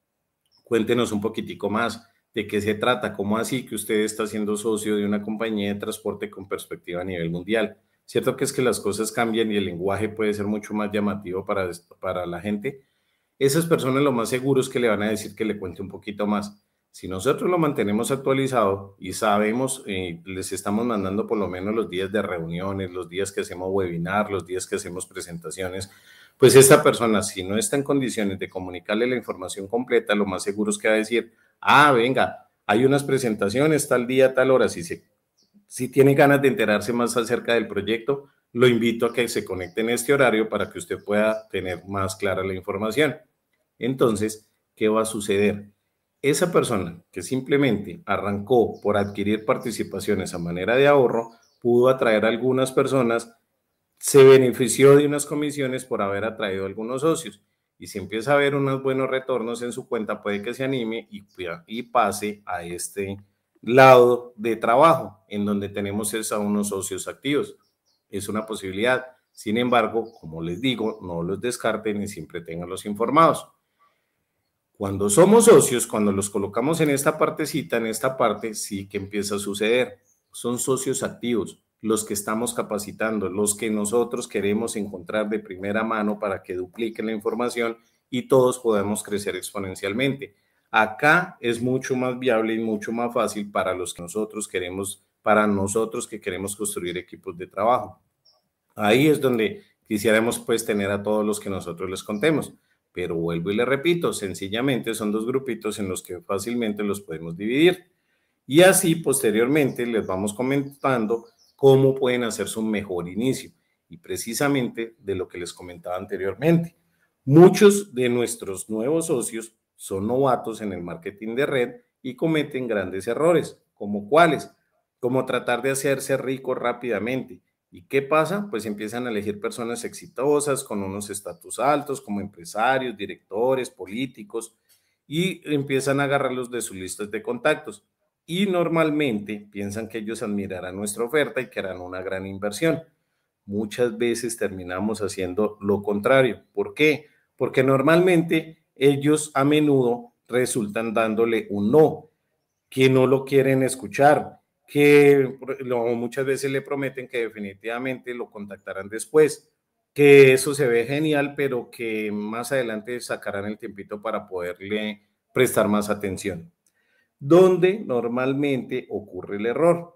cuéntenos un poquitico más de qué se trata, cómo así que usted está siendo socio de una compañía de transporte con perspectiva a nivel mundial. Cierto que es que las cosas cambian y el lenguaje puede ser mucho más llamativo para, para la gente. Esas personas lo más seguro es que le van a decir que le cuente un poquito más. Si nosotros lo mantenemos actualizado y sabemos, eh, les estamos mandando por lo menos los días de reuniones, los días que hacemos webinar, los días que hacemos presentaciones, pues esta persona, si no está en condiciones de comunicarle la información completa, lo más seguro es que va a decir, ah, venga, hay unas presentaciones tal día, tal hora, si, si tiene ganas de enterarse más acerca del proyecto, lo invito a que se conecte en este horario para que usted pueda tener más clara la información. Entonces, ¿qué va a suceder? esa persona que simplemente arrancó por adquirir participaciones a manera de ahorro, pudo atraer algunas personas, se benefició de unas comisiones por haber atraído algunos socios. Y si empieza a ver unos buenos retornos en su cuenta, puede que se anime y, pase a este lado de trabajo, en donde tenemos esos a unos socios activos. Es una posibilidad. Sin embargo, como les digo, no los descarten y siempre tenganlos informados. Cuando somos socios, cuando los colocamos en esta partecita, en esta parte, sí que empieza a suceder. Son socios activos, los que estamos capacitando, los que nosotros queremos encontrar de primera mano para que dupliquen la información y todos podamos crecer exponencialmente. Acá es mucho más viable y mucho más fácil para los que nosotros queremos, para nosotros que queremos construir equipos de trabajo. Ahí es donde quisiéramos pues tener a todos los que nosotros les contemos. Pero vuelvo y le repito, sencillamente son dos grupitos en los que fácilmente los podemos dividir. Y así posteriormente les vamos comentando cómo pueden hacer su mejor inicio. Y precisamente de lo que les comentaba anteriormente. Muchos de nuestros nuevos socios son novatos en el marketing de red y cometen grandes errores, como cuáles, como tratar de hacerse rico rápidamente, ¿Y qué pasa? Pues empiezan a elegir personas exitosas, con unos estatus altos, como empresarios, directores, políticos, y empiezan a agarrarlos de sus listas de contactos. Y normalmente piensan que ellos admirarán nuestra oferta y que harán una gran inversión. Muchas veces terminamos haciendo lo contrario. ¿Por qué? Porque normalmente ellos a menudo resultan dándole un no, que no lo quieren escuchar, que muchas veces le prometen que definitivamente lo contactarán después, que eso se ve genial, pero que más adelante sacarán el tiempito para poderle prestar más atención. ¿Dónde normalmente ocurre el error?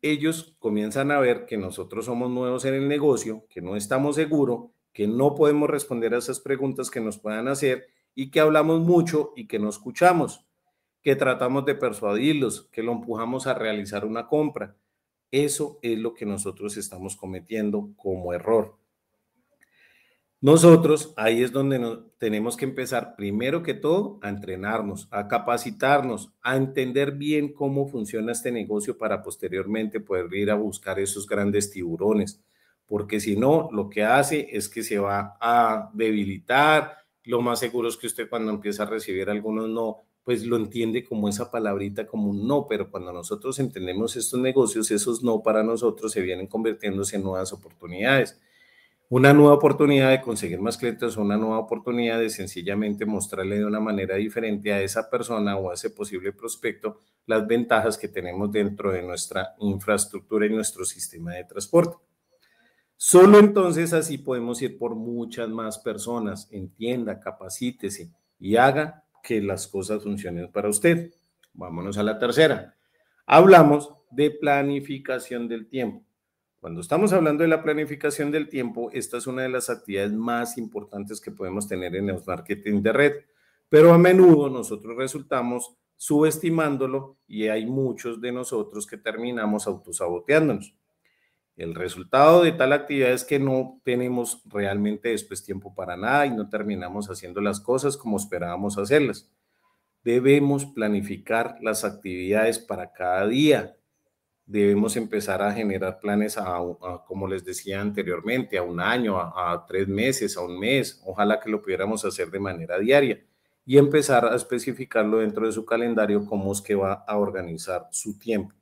Ellos comienzan a ver que nosotros somos nuevos en el negocio, que no estamos seguros, que no podemos responder a esas preguntas que nos puedan hacer y que hablamos mucho y que no escuchamos que tratamos de persuadirlos, que lo empujamos a realizar una compra. Eso es lo que nosotros estamos cometiendo como error. Nosotros ahí es donde tenemos que empezar primero que todo a entrenarnos, a capacitarnos, a entender bien cómo funciona este negocio para posteriormente poder ir a buscar esos grandes tiburones, porque si no, lo que hace es que se va a debilitar, lo más seguro es que usted cuando empieza a recibir algunos no, pues lo entiende como esa palabrita, como un no, pero cuando nosotros entendemos estos negocios, esos no para nosotros se vienen convirtiéndose en nuevas oportunidades. Una nueva oportunidad de conseguir más clientes, una nueva oportunidad de sencillamente mostrarle de una manera diferente a esa persona o a ese posible prospecto las ventajas que tenemos dentro de nuestra infraestructura y nuestro sistema de transporte. Solo entonces así podemos ir por muchas más personas. Entienda, capacítese y haga que las cosas funcionen para usted. Vámonos a la tercera. Hablamos de planificación del tiempo. Cuando estamos hablando de la planificación del tiempo, esta es una de las actividades más importantes que podemos tener en el marketing de red, pero a menudo nosotros resultamos subestimándolo y hay muchos de nosotros que terminamos autosaboteándonos. El resultado de tal actividad es que no tenemos realmente después tiempo para nada y no terminamos haciendo las cosas como esperábamos hacerlas. Debemos planificar las actividades para cada día. Debemos empezar a generar planes como les decía anteriormente, a un año, a, a tres meses, a un mes. Ojalá que lo pudiéramos hacer de manera diaria y empezar a especificarlo dentro de su calendario cómo es que va a organizar su tiempo.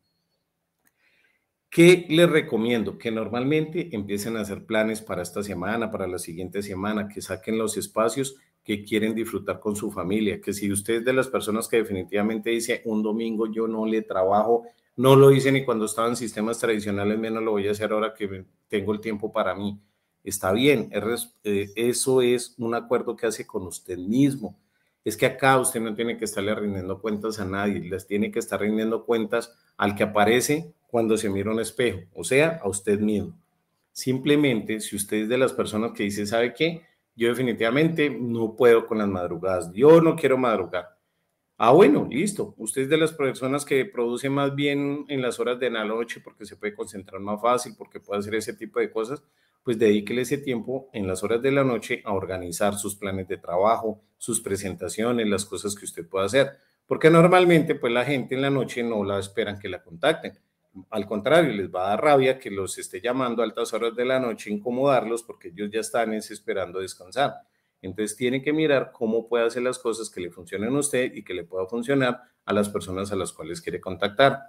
¿Qué les recomiendo? Que normalmente empiecen a hacer planes para esta semana, para la siguiente semana, que saquen los espacios que quieren disfrutar con su familia, que si usted es de las personas que definitivamente dice un domingo yo no le trabajo, no lo hice ni cuando estaba en sistemas tradicionales, menos lo voy a hacer ahora que tengo el tiempo para mí. Está bien, eh, eso es un acuerdo que hace con usted mismo. Es que acá usted no tiene que estarle rindiendo cuentas a nadie, les tiene que estar rindiendo cuentas al que aparece cuando se mira un espejo, o sea, a usted mismo. Simplemente, si usted es de las personas que dice, ¿sabe qué? Yo definitivamente no puedo con las madrugadas, yo no quiero madrugar. Ah, bueno, listo. Usted es de las personas que produce más bien en las horas de la noche porque se puede concentrar más fácil, porque puede hacer ese tipo de cosas, pues dedíquele ese tiempo en las horas de la noche a organizar sus planes de trabajo, sus presentaciones, las cosas que usted pueda hacer. Porque normalmente, pues la gente en la noche no la esperan que la contacten al contrario, les va a dar rabia que los esté llamando a altas horas de la noche, incomodarlos, porque ellos ya están esperando descansar. Entonces tiene que mirar cómo puede hacer las cosas que le funcionen a usted y que le pueda funcionar a las personas a las cuales quiere contactar.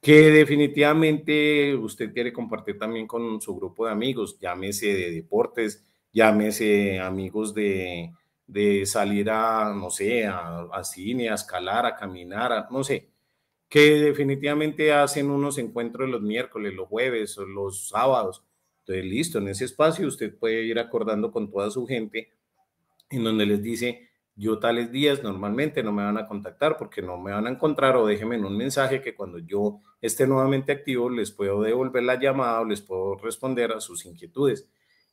Que definitivamente usted quiere compartir también con su grupo de amigos, llámese de deportes, llámese amigos de, de salir a, no sé, a, a cine, a escalar, a caminar, no sé, que definitivamente hacen unos encuentros los miércoles, los jueves o los sábados. Entonces, listo, en ese espacio usted puede ir acordando con toda su gente, en donde les dice, yo tales días normalmente no me van a contactar porque no me van a encontrar o déjenme en un mensaje que cuando yo esté nuevamente activo les puedo devolver la llamada o les puedo responder a sus inquietudes.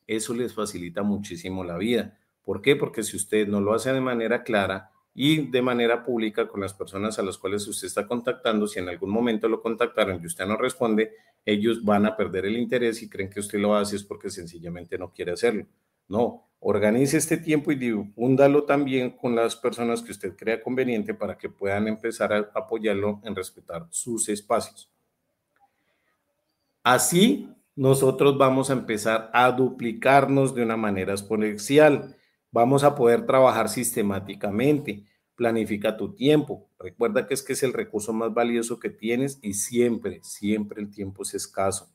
Eso les facilita muchísimo la vida. ¿Por qué? Porque si usted no lo hace de manera clara, y de manera pública con las personas a las cuales usted está contactando. Si en algún momento lo contactaron y usted no responde, ellos van a perder el interés y creen que usted lo hace es porque sencillamente no quiere hacerlo. No, organice este tiempo y difúndalo también con las personas que usted crea conveniente para que puedan empezar a apoyarlo en respetar sus espacios. Así nosotros vamos a empezar a duplicarnos de una manera exponencial vamos a poder trabajar sistemáticamente. Planifica tu tiempo. Recuerda que es que es el recurso más valioso que tienes y siempre, siempre el tiempo es escaso.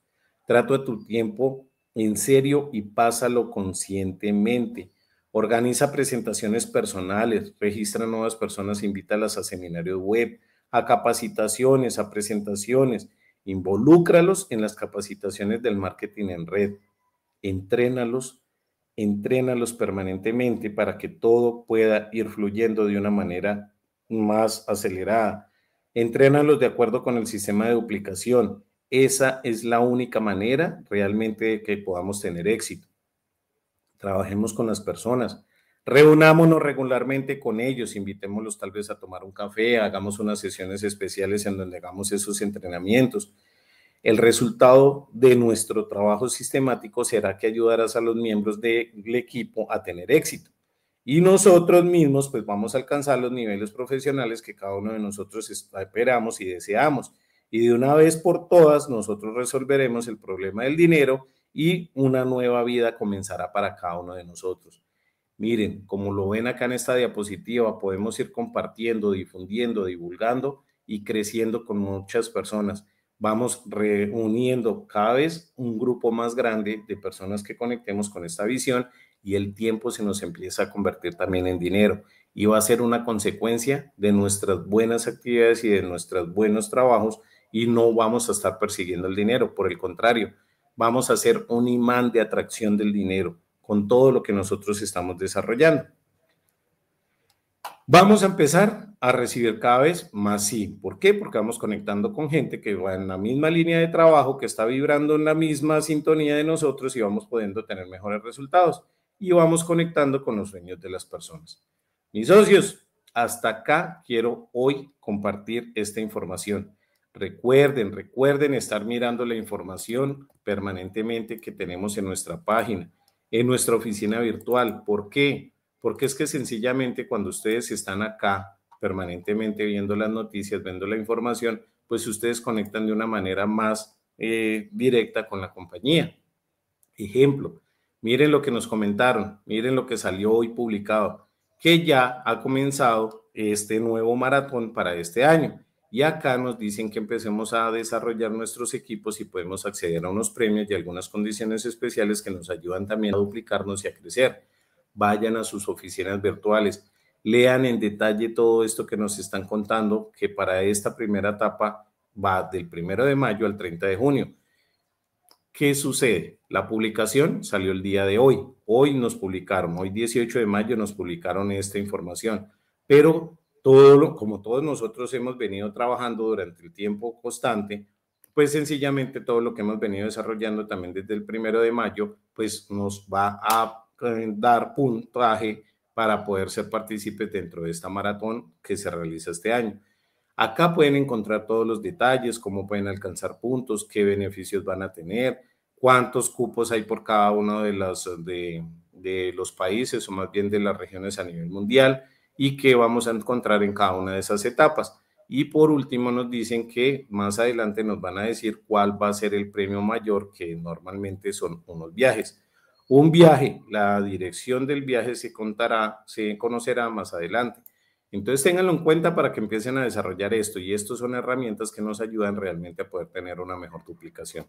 Trata tu tiempo en serio y pásalo conscientemente. Organiza presentaciones personales, registra nuevas personas, invítalas a seminarios web, a capacitaciones, a presentaciones. Involúcralos en las capacitaciones del marketing en red. Entrénalos entrenalos permanentemente para que todo pueda ir fluyendo de una manera más acelerada. Entrénalos de acuerdo con el sistema de duplicación. Esa es la única manera realmente que podamos tener éxito. Trabajemos con las personas, reunámonos regularmente con ellos, invitémoslos tal vez a tomar un café, hagamos unas sesiones especiales en donde hagamos esos entrenamientos el resultado de nuestro trabajo sistemático será que ayudarás a los miembros del equipo a tener éxito. Y nosotros mismos, pues vamos a alcanzar los niveles profesionales que cada uno de nosotros esperamos y deseamos. Y de una vez por todas, nosotros resolveremos el problema del dinero y una nueva vida comenzará para cada uno de nosotros. Miren, como lo ven acá en esta diapositiva, podemos ir compartiendo, difundiendo, divulgando y creciendo con muchas personas vamos reuniendo cada vez un grupo más grande de personas que conectemos con esta visión y el tiempo se nos empieza a convertir también en dinero y va a ser una consecuencia de nuestras buenas actividades y de nuestros buenos trabajos y no vamos a estar persiguiendo el dinero, por el contrario, vamos a ser un imán de atracción del dinero con todo lo que nosotros estamos desarrollando. Vamos a empezar a recibir cada vez más sí. ¿Por qué? Porque vamos conectando con gente que va en la misma línea de trabajo, que está vibrando en la misma sintonía de nosotros y vamos pudiendo tener mejores resultados. Y vamos conectando con los sueños de las personas. Mis socios, hasta acá quiero hoy compartir esta información. Recuerden, recuerden estar mirando la información permanentemente que tenemos en nuestra página, en nuestra oficina virtual. ¿Por qué? porque es que sencillamente cuando ustedes están acá permanentemente viendo las noticias, viendo la información, pues ustedes conectan de una manera más eh, directa con la compañía. Ejemplo, miren lo que nos comentaron, miren lo que salió hoy publicado, que ya ha comenzado este nuevo maratón para este año. Y acá nos dicen que empecemos a desarrollar nuestros equipos y podemos acceder a unos premios y algunas condiciones especiales que nos ayudan también a duplicarnos y a crecer vayan a sus oficinas virtuales, lean en detalle todo esto que nos están contando, que para esta primera etapa va del primero de mayo al 30 de junio. ¿Qué sucede? La publicación salió el día de hoy. Hoy nos publicaron, hoy 18 de mayo nos publicaron esta información, pero todo lo, como todos nosotros hemos venido trabajando durante el tiempo constante, pues sencillamente todo lo que hemos venido desarrollando también desde el primero de mayo, pues nos va a eh, dar puntaje para poder ser partícipes dentro de esta maratón que se realiza este año. Acá pueden encontrar todos los detalles, cómo pueden alcanzar puntos, qué beneficios van a tener, cuántos cupos hay por cada uno de, de, de los países o más bien de las regiones a nivel mundial y qué vamos a encontrar en cada una de esas etapas. Y por último nos dicen que más adelante nos van a decir cuál va a ser el premio mayor, que normalmente son unos viajes. Un viaje, la dirección del viaje se contará, se conocerá más adelante. Entonces ténganlo en cuenta para que empiecen a desarrollar esto y estas son herramientas que nos ayudan realmente a poder tener una mejor duplicación.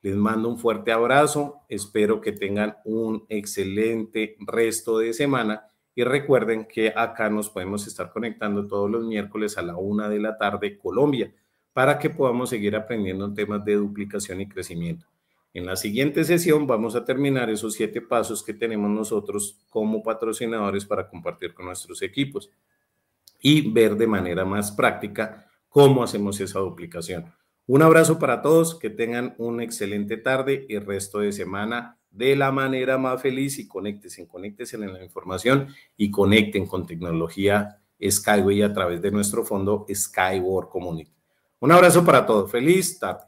Les mando un fuerte abrazo, espero que tengan un excelente resto de semana y recuerden que acá nos podemos estar conectando todos los miércoles a la una de la tarde Colombia para que podamos seguir aprendiendo temas de duplicación y crecimiento. En la siguiente sesión vamos a terminar esos siete pasos que tenemos nosotros como patrocinadores para compartir con nuestros equipos y ver de manera más práctica cómo hacemos esa duplicación. Un abrazo para todos, que tengan una excelente tarde y resto de semana de la manera más feliz y conéctense, conéctense en la información y conecten con tecnología Skyway a través de nuestro fondo Skyward Community. Un abrazo para todos, feliz tarde.